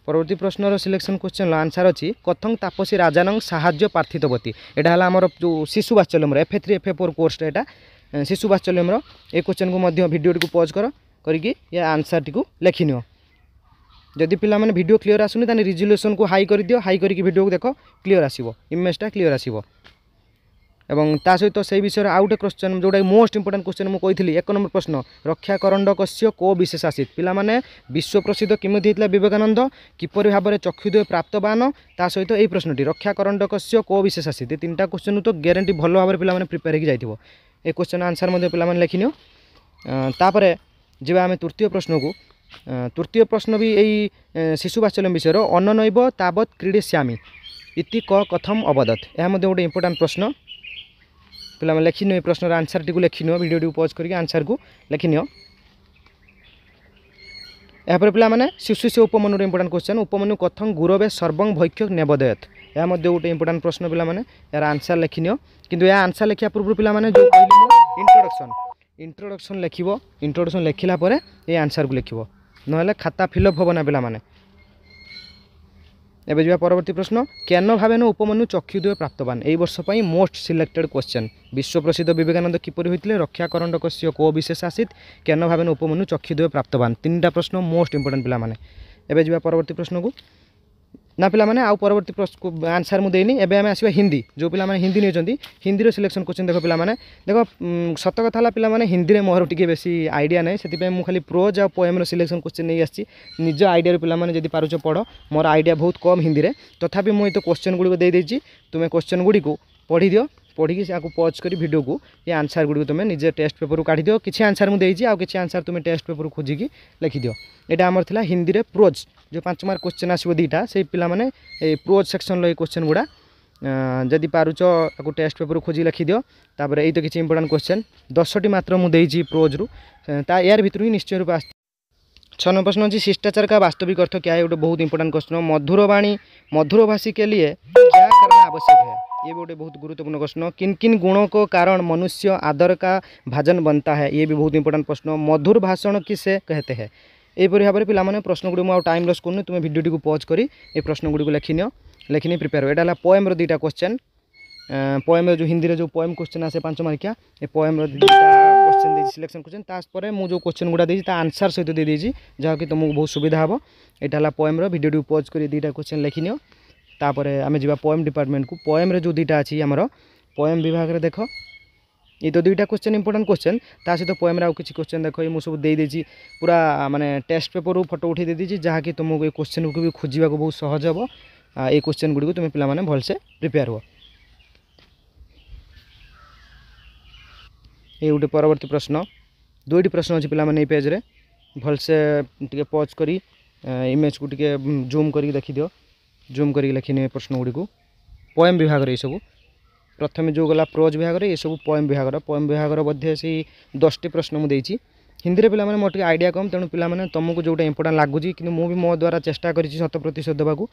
পরবর্তী প্রশ্নর সিলেকশন কোশ্চেন আনসার অছি কথং তাপসী রাজানং সাহায্য প্রার্থিতবতী এটা হল আমার যে শিশু বাৎসল্যমর F A three F A four কোর্সটা এটা ଶିଶୁ ବାତ୍ସଲ୍ୟମର ଏ କୋଶ୍ଚେନ୍କୁ ମଧ୍ୟ ଭିଡ଼ିଓଟିକୁ ପଜ୍ କର କରିକି ଏ ଆନ୍ସର୍ଟିକୁ ଲେଖିନିଅ ଯଦି ପିଲାମାନେ ଭିଡ଼ିଓ କ୍ଲିଅର୍ ଆସୁନି ତାହେଲେ ରିଜୁଲେସନ୍କୁ ହାଇ କରିଦିଅ ହାଇ କରିକି ଭିଡ଼ିଓକୁ ଦେଖ କ୍ଲିଅର୍ ଆସିବ ଇମେଜ୍ଟା କ୍ଲିଅର୍ ଆସିବ ଏବଂ ତା ସହିତ ସେହି ବିଷୟରେ ଆଉ ଗୋଟେ କ୍ୱେଶ୍ଚନ୍ ଯେଉଁଟାକି ମୋଷ୍ଟ ଇମ୍ପୋର୍ଟାଣ୍ଟ କ୍ୱେଶ୍ଚନ୍ ମୁଁ କହିଥିଲି ଏକ ନମ୍ବର ପ୍ରଶ୍ନ ରକ୍ଷା କରଣ୍ଡ କଶ୍ୟ କୋ ବିଶେଷ ଆସିତ ପିଲାମାନେ ବିଶ୍ୱ ପ୍ରସିଦ୍ଧ କେମିତି ହେଇଥିଲା ବିବେକାନନ୍ଦ କିପରି ଭାବରେ ଚକ୍ଷୁଦ୍ୱୟ ପ୍ରାପ୍ତବାନ ତା ସହିତ ଏହି ପ୍ରଶ୍ନଟି ରକ୍ଷା କରଣ୍ଡ କଶ୍ୟ କୋ ବିଶେଷ ଆସିତ ଏ ତିନିଟା କ୍ୱେଶ୍ଚନ୍ରୁ ତ ଗ୍ୟାରେଣ୍ଟି ଭଲ ଭାବରେ ପିଲାମାନେ ପ୍ରିପେୟାର ହେଇକି ଯାଇଥିବ এই କ୍ୱେଶ୍ଚନ୍ ଆନ୍ସର୍ ମଧ୍ୟ ପିଲାମାନେ ଲେଖିନିଅ ତାପରେ ଯିବା ଆମେ ତୃତୀୟ ପ୍ରଶ୍ନକୁ ତୃତୀୟ ପ୍ରଶ୍ନ ବି ଏଇ ଶିଶୁ ବାତ୍ସଲ୍ୟମ ବିଷୟର ଅନନୈବ ତାବତ୍ କ୍ରୀଡ଼ିଷ୍ୟାମି ଇତି କ କଥମ ଅବଦତ ଏହା ମଧ୍ୟ ଗୋଟେ ଇମ୍ପୋର୍ଟାଣ୍ଟ ପ୍ରଶ୍ନ ପିଲାମାନେ ଲେଖିନିଅ ଏ ପ୍ରଶ୍ନର ଆନ୍ସର୍ଟିକୁ ଲେଖିନିଅ ଭିଡ଼ିଓଟିକୁ ପଜ୍ କରିକି ଆନ୍ସର୍କୁ ଲେଖିନିଅ ଏହାପରେ ପିଲାମାନେ ଶିଶୁ ଶିଶୁ ଉପମନ୍ୟୁର ଇମ୍ପୋର୍ଟାଣ୍ଟ କ୍ୱେଶ୍ଚନ୍ ଉପମନ୍ୟୁ କଥମ ଗୁରବେ ସର୍ବଂ ଭୈକ୍ଷ ନେବଦୟତ ଏହା ମଧ୍ୟ ଗୋଟେ ଇମ୍ପୋର୍ଟାଣ୍ଟ ପ୍ରଶ୍ନ ପିଲାମାନେ ଏହାର ଆନ୍ସର୍ ଲେଖିନିଅ କିନ୍ତୁ ଏହା ଆନ୍ସର୍ ଲେଖିବା ପୂର୍ବରୁ ପିଲାମାନେ ଯେଉଁ କହିଲି ଇଣ୍ଟ୍ରୋଡକ୍ସନ୍ ଇଣ୍ଟ୍ରୋଡକ୍ସନ୍ ଲେଖିବ ଇଣ୍ଟ୍ରୋଡକ୍ସନ୍ ଲେଖିଲା ପରେ ଏହି ଆନ୍ସର୍କୁ ଲେଖିବ ନହେଲେ ଖାତା ଫିଲ୍ଅପ୍ ହେବ ନା ପିଲାମାନେ ଏବେ ଯିବା ପରବର୍ତ୍ତୀ ପ୍ରଶ୍ନ କେନ ଭାବେନ ଉପମନ୍ୟୁ ଚକ୍ଷୁଦ୍ୱୟ ପ୍ରାପ୍ତବାନ ଏହି ବର୍ଷ ପାଇଁ ମୋଷ୍ଟ ସିଲେକ୍ଟେଡ୍ କ୍ୱେଶ୍ଚନ୍ ପ୍ରସିଦ୍ଧ ବିବେକାନନ୍ଦ କିପରି ହୋଇଥିଲେ ରକ୍ଷା କରଣ୍ଡ କଶ୍ୟ କୋ ବିଶେଷ ଆସିତ କେନ ଭାବେନ ଉପମନ୍ୟୁ ଚକ୍ଷୁଦ୍ୱୟ ପ୍ରାପ୍ତବାନ ତିନିଟା ପ୍ରଶ୍ନ ମୋଷ୍ଟ ଇମ୍ପୋର୍ଟାଣ୍ଟ ପିଲାମାନେ ଏବେ ଯିବା ପରବର୍ତ୍ତୀ ପ୍ରଶ୍ନକୁ ନା ପିଲାମାନେ ଆଉ ପରବର୍ତ୍ତୀ ଆନ୍ସର ମୁଁ ଦେଇନି ଏବେ ଆମେ ଆସିବା ହିନ୍ଦୀ ଯେଉଁ ପିଲାମାନେ ହିନ୍ଦୀ ନେଉଛନ୍ତି ହିନ୍ଦୀର ସିଲେକ୍ସନ୍ କୋଚିଂ ଦେଖ ପିଲାମାନେ ଦେଖ ସତ କଥା ହେଲା ପିଲାମାନେ ହିନ୍ଦୀରେ ମୋର ଟିକେ ବେଶୀ ଆଇଡ଼ିଆ ନାହିଁ ସେଥିପାଇଁ ମୁଁ ଖାଲି ପ୍ରୋଜ୍ ଆଉ ପୋଏମ୍ର ସିଲେକ୍ସନ୍ କୋଚିଂ ନେଇ ଆସିଛି ନିଜ ଆଇଡ଼ିଆରୁ ପିଲାମାନେ ଯଦି ପାରୁଛ ପଢ଼ ମୋର ଆଇଡ଼ିଆ ବହୁତ କମ୍ ହିନ୍ଦୀରେ ତଥାପି ମୁଁ ଏଇ କୋଶ୍ଚିନ୍ କୋଶ୍ଚେନ୍ ଗୁଡ଼ିକ ଦେଇଦେଇଛି ତୁମେ କୋଶ୍ଚିନ୍ ଗୁଡ଼ିକୁ ପଢ଼ିଦିଅ ପଢ଼ିକି ସେକୁ ପଜ୍ କରି ଭିଡ଼ିଓକୁ ଏ ଆନ୍ସର୍ ଗୁଡ଼ିକୁ ତୁମେ ନିଜେ ଟେଷ୍ଟ ପେପରରୁ କାଢ଼ିଦିଅ କିଛି ଆନ୍ସର୍ ମୁଁ ଦେଇଛି ଆଉ କିଛି ଆନ୍ସର୍ ତୁମେ ଟେଷ୍ଟ ପେପରରୁ ଖୋଜିକି ଲେଖିଦିଅ ଏଇଟା ଆମର ଥିଲା ହିନ୍ଦୀରେ ପ୍ରୋଜ୍ जो पांच मार्क क्वेश्चन आसो दुटा से पिला मैंने प्रोज सेक्शन ଏଇ गुड़ा जदि ଯଦି आपको टेस्ट पेपर खोज ଖୋଜି ଲେଖିଦିଅ तो किसी इंपोर्टां क्वेश्चन दस टी मात्र मुझे प्रोज्रु यार ପ୍ରୋଜ୍ରୁ ତା निश्चय रूप आ छ नंबर प्रश्न अच्छी शिष्टाचार का वास्तविक अर्थ क्या है गोटे बहुत इंपोर्टां क्वेश्चन मधुरवाणी मधुरभाषी के लिए क्या करना आवश्यक है ये भी गोटे बहुत गुरुत्वपूर्ण प्रश्न किन किन गुणों को कारण मनुष्य आदर का भाजन बनता है ये भी बहुत इंपोर्टां प्रश्न मधुर भाषण किसे कहते हैं ଏହିପରି भाव में ପ୍ରଶ୍ନଗୁଡ଼ିକୁ प्रश्नगुडी ଆଉ टाइम ଲସ୍ କରୁନି ତୁମେ ଭିଡ଼ିଓଟିକୁ ପଜ୍ କରି ଏ ପ୍ରଶ୍ନଗୁଡ଼ିକୁ ଲେଖିନିଅ ଲେଖିନି ପ୍ରିପେୟାର ଏଇଟା ହେଲା ପୋଏମ୍ର ଦୁଇଟା କ୍ୱେଶ୍ଚନ୍ ପୋଏମ୍ର ଯେଉଁ ହିନ୍ଦୀରେ ଯେଉଁ ପୋଏମ୍ କ୍ୱେଶ୍ଚନ୍ ଆସେ ପାଞ୍ଚ ମାର୍କିଆ ଏ ପୋଏମ୍ର ଦୁଇଟା क्वेश्चन देती सिलेक्शन क्वेश्चन तापर मुझे क्वेश्चन गुड़ा देती आंसर सहित तो देदी जहाँकि तुमको बहुत सुविधा हम यहाँ है पोएम्र भिडियो पज़ कर दुईटा क्वेश्चन लेखिनियो तापर आम जा पोएम डिपार्टमेंट को पोएम्रे जो दुईटा अच्छी आमर पोएम विभाग में देख এই তো দুইটা কোশ্চেন ইম্পর্টাণ্ট কোশ্চেন ତା ସହିତ ପୋଏମ୍ରେ ଆଉ କିଛି କୋଶ୍ଚେନ୍ ଦେଖ ମୁଁ ସବୁ ଦେଇଦେଇଛି ପୁରା ମାନେ ଟେଷ୍ଟ ପେପରରୁ ଫଟୋ ଉଠାଇ ଦେଇଦେଇଛି ଯାହାକି ତୁମକୁ ଏ କୋଶ୍ଚେନ୍କୁ ବି ଖୋଜିବାକୁ ବହୁତ ସହଜ ହେବ এই কোশ্চেনগুড়ি তুমি পিলামানে ভালসে প্রিপেয়ার হো এই গোটে পরবর্তী প্রশ্ন দুইটি প্রশ্ন অনেক পিলামানে এই পেজরে ভালসে টিকে পজ করি ইমেজ কু টিকে জুম করি দেখি দিও জুম করি লেখি নেবে প্রশ্নগুড়ি পোয়েম বিভাগের এইসব ପ୍ରଥମେ ଯେଉଁ ଗଲା ପ୍ରୋଜ୍ ବିଭାଗରେ ଏସବୁ ପଏମ୍ ବିଭାଗର ପଏମ୍ ବିଭାଗର ମଧ୍ୟ ସେଇ ଦଶଟି ପ୍ରଶ୍ନ ମୁଁ ଦେଇଛି ହିନ୍ଦୀରେ ପିଲାମାନେ ମୋର ଟିକେ ଆଇଡ଼ିଆ କମ୍ ତେଣୁ ପିଲାମାନେ ତୁମକୁ ଯେଉଁଟା ଇମ୍ପୋର୍ଟାଣ୍ଟ ଲାଗୁଛି କିନ୍ତୁ ମୁଁ ବି ମୋ ଦ୍ୱାରା ଚେଷ୍ଟା କରିଛି ଶତ ପ୍ରତିଶତ ଦେବାକୁ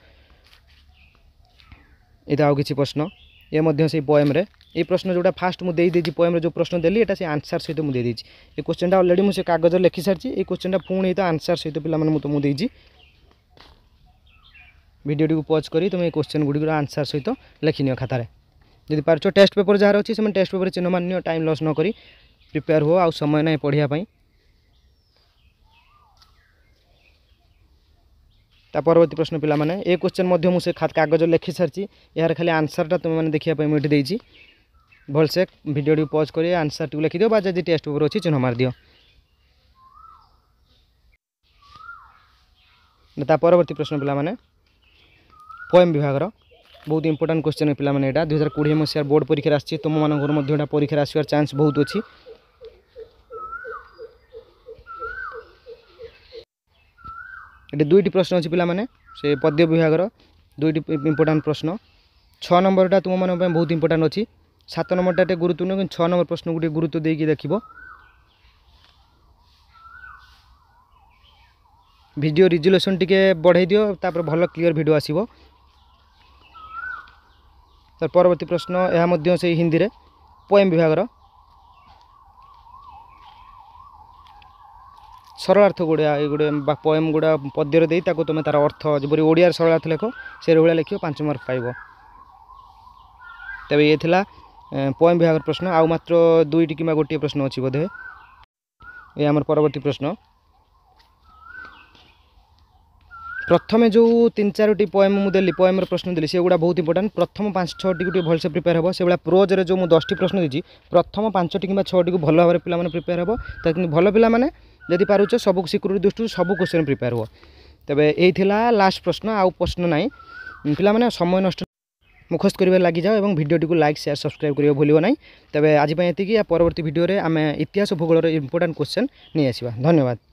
ଏଇଟା ଆଉ କିଛି ପ୍ରଶ୍ନ ଏ ମଧ୍ୟ ସେଇ ପଏମ୍ରେ এই প্রশ্ন যেটা ফার্স্ট মু দিয়ে দিয়েছি পোয়েমরে যে প্রশ্ন দেলি এটা সে আনসার সহ মু দিয়েছি এই কোশ্চেনটা অলরেডি মু সে কাগজ লেখি সারিছি এই কোশ্চেনটা পুঁ তো আনসার সহ পিলামানে মু তোমাকে দিয়েছি ভিডিওটি পজ করে তুমি এই কোশ্চেন গুড়ি আনসার সহ লেখি নিও খাতায় ଯଦି ପାରୁଛ ଟେଷ୍ଟ ପେପର ଯାହାର ଅଛି ସେମାନେ ଟେଷ୍ଟ ପେପର ଚିହ୍ନ ମାନ୍ୟ ଟାଇମ୍ ଲସ୍ ନ କରି ପ୍ରିପେୟାର ହୁଅ ଆଉ ସମୟ ନାହିଁ ପଢ଼ିବା ପାଇଁ ତା ପରବର୍ତ୍ତୀ ପ୍ରଶ୍ନ ପିଲାମାନେ ଏ କ୍ୱେଶ୍ଚନ୍ ମଧ୍ୟ ମୁଁ ସେ କାଗଜ ଲେଖି ସାରିଛି ଏହାର ଖାଲି ଆନ୍ସର୍ଟା ତୁମେମାନେ ଦେଖିବା ପାଇଁ ମୁଁ ଏଠି ଦେଇଛି ଭଲସେ ଭିଡ଼ିଓଟିକୁ ପଜ୍ କରି ଆନ୍ସର୍ଟିକୁ ଲେଖିଦିଅ ବା ଯଦି ଟେଷ୍ଟ ପେପର ଅଛି ଚିହ୍ନ ମାରିଦିଅ ତା ପରବର୍ତ୍ତୀ ପ୍ରଶ୍ନ ପିଲାମାନେ ପୋଏମ୍ ବିଭାଗର ବହୁତ ଇମ୍ପୋର୍ଟାଣ୍ଟ କ୍ୱେଶ୍ଚନ୍ ପିଲାମାନେ ଏଇଟା ଦୁଇ ହଜାର କୋଡ଼ିଏ ମସିହା ବୋର୍ଡ଼ ପରୀକ୍ଷାରେ ଆସିଛି ତୁମମାନଙ୍କର ମଧ୍ୟ ଏଇଟା ପରୀକ୍ଷାରେ ଆସିବାର ଚାନ୍ସ ବହୁତ ଅଛି ଏଠି ଦୁଇଟି ପ୍ରଶ୍ନ ଅଛି ପିଲାମାନେ ସେ ପଦ୍ୟ ବିଭାଗର ଦୁଇଟି ଇମ୍ପୋର୍ଟାଣ୍ଟ ପ୍ରଶ୍ନ ଛଅ ନମ୍ବରଟା ତୁମମାନଙ୍କ ପାଇଁ ବହୁତ ଇମ୍ପୋର୍ଟାଣ୍ଟ ଅଛି ସାତ ନମ୍ବରଟା ଟିକେ ଗୁରୁତ୍ୱ ନୁହେଁ କିନ୍ତୁ ଛଅ ନମ୍ବର ପ୍ରଶ୍ନକୁ ଟିକେ ଗୁରୁତ୍ୱ ଦେଇକି ଦେଖିବ ଭିଡ଼ିଓ ରିଜୁଲେସନ୍ ଟିକେ ବଢ଼ାଇ ଦିଅ ତାପରେ ଭଲ କ୍ଲିଅର୍ ଭିଡ଼ିଓ ଆସିବ তার পরবর্তী প্রশ্ন ଏହା ମଧ୍ୟ ସେଇ ହିନ୍ଦୀରେ ପୋଏମ୍ ବିଭାଗର ସରଳାର୍ଥ ଗୁଡ଼ା ଏଗୁଡ଼ିଏ ବା ପୋଏମ୍ ଗୁଡ଼ା ପଦ୍ୟରେ ଦେଇ ତାକୁ ତୁମେ ତା'ର ଅର୍ଥ ଯେପରି ଓଡ଼ିଆରେ ସରଳାର୍ଥ ଲେଖ ସେଇଭଳିଆ ଲେଖିବ ପାଞ୍ଚ ମାର୍କ ପାଇବ ତେବେ ଇଏ ଥିଲା ପୋଏମ୍ ବିଭାଗର ପ୍ରଶ୍ନ ଆଉ ମାତ୍ର ଦୁଇଟି କିମ୍ବା ଗୋଟିଏ ପ୍ରଶ୍ନ ଅଛି ବୋଧେ ଏ ଆମର ପରବର୍ତ୍ତୀ ପ୍ରଶ୍ନ প্রথমে যে তিন চারোটি পোয়েম মু দেলি পোয়েমর প্রশ্ন দেলি সেগুলা বহুত ইম্পর্টাট প্রথম পাঁচ ছটি টিকে ভালসে প্রিপেয়ার হব সেভাবে প্রোজরে যে দশটি প্রশ্ন দিয়েছি প্রথম পাঁচটি কিংবা ছটি ভাল ভাবে পিলা প্রিপেয়ার হব তা কিন্তু ভাল পিলা যদি পারুছ সবু সিকুরিটি দৃষ্টি সবু কোশ্চেন প্রিপেয়ার হব তবে এই লা লাস্ট প্রশ্ন আউ প্রশ্ন নাই পিলা সময় নষ্ট মুখস্থ করার লাগি যাও এবং ভিডিওটিকে লাইক সেয়ার সবসক্রাইব করা ভুলব না তবে আজপাই এতিকি পরবর্তী ভিডিওরে আমি ইতিহাস ভূগোলের ইম্পর্টাট কোশ্চেন নিয়ে আসবা ধন্যবাদ